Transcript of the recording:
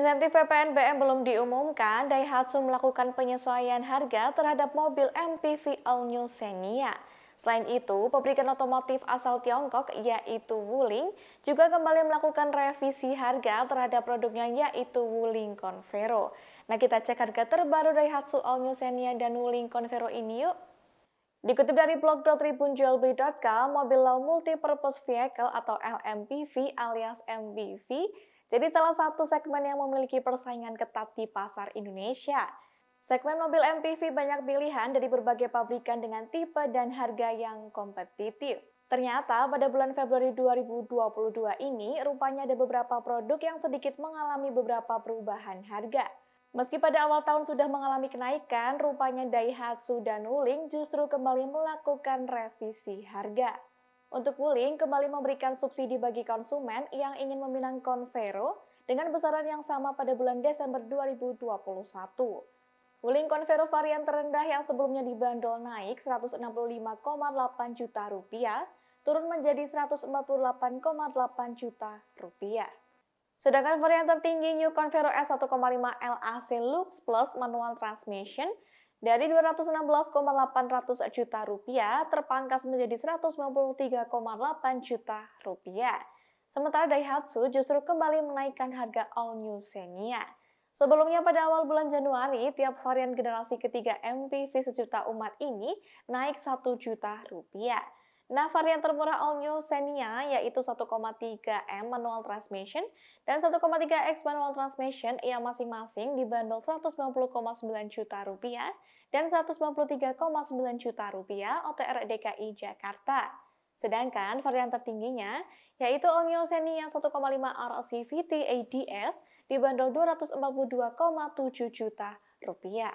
Insentif PPNBM belum diumumkan, Daihatsu melakukan penyesuaian harga terhadap mobil MPV All New Xenia. Selain itu, pabrikan otomotif asal Tiongkok yaitu Wuling juga kembali melakukan revisi harga terhadap produknya yaitu Wuling Convero. Nah, kita cek harga terbaru Daihatsu All New Xenia dan Wuling Convero ini yuk. Dikutip dari blog.tribunjualbeli.com, mobil low purpose vehicle atau LMPV alias MPV jadi salah satu segmen yang memiliki persaingan ketat di pasar Indonesia. Segmen mobil MPV banyak pilihan dari berbagai pabrikan dengan tipe dan harga yang kompetitif. Ternyata pada bulan Februari 2022 ini rupanya ada beberapa produk yang sedikit mengalami beberapa perubahan harga. Meski pada awal tahun sudah mengalami kenaikan, rupanya Daihatsu dan Wuling justru kembali melakukan revisi harga. Untuk Wuling kembali memberikan subsidi bagi konsumen yang ingin meminang Convero dengan besaran yang sama pada bulan Desember 2021. Wuling Convero varian terendah yang sebelumnya dibanderol naik 165,8 juta rupiah, turun menjadi 148,8 juta rupiah. Sedangkan varian tertinggi New Convero S1,5 LAC Lux Plus manual transmission dari 216,800 juta rupiah terpangkas menjadi 193,8 juta rupiah. Sementara Daihatsu justru kembali menaikkan harga all new Xenia. Sebelumnya pada awal bulan Januari, tiap varian generasi ketiga MPV sejuta umat ini naik 1 juta rupiah. Nah, varian termurah all new Xenia yaitu 1,3M manual transmission dan 1,3X manual transmission yang masing-masing dibanderol 190,9 juta rupiah dan 193,9 juta rupiah OTR DKI Jakarta. Sedangkan varian tertingginya yaitu all new Xenia 1,5 r CVT ADS dibanderol 242,7 juta rupiah.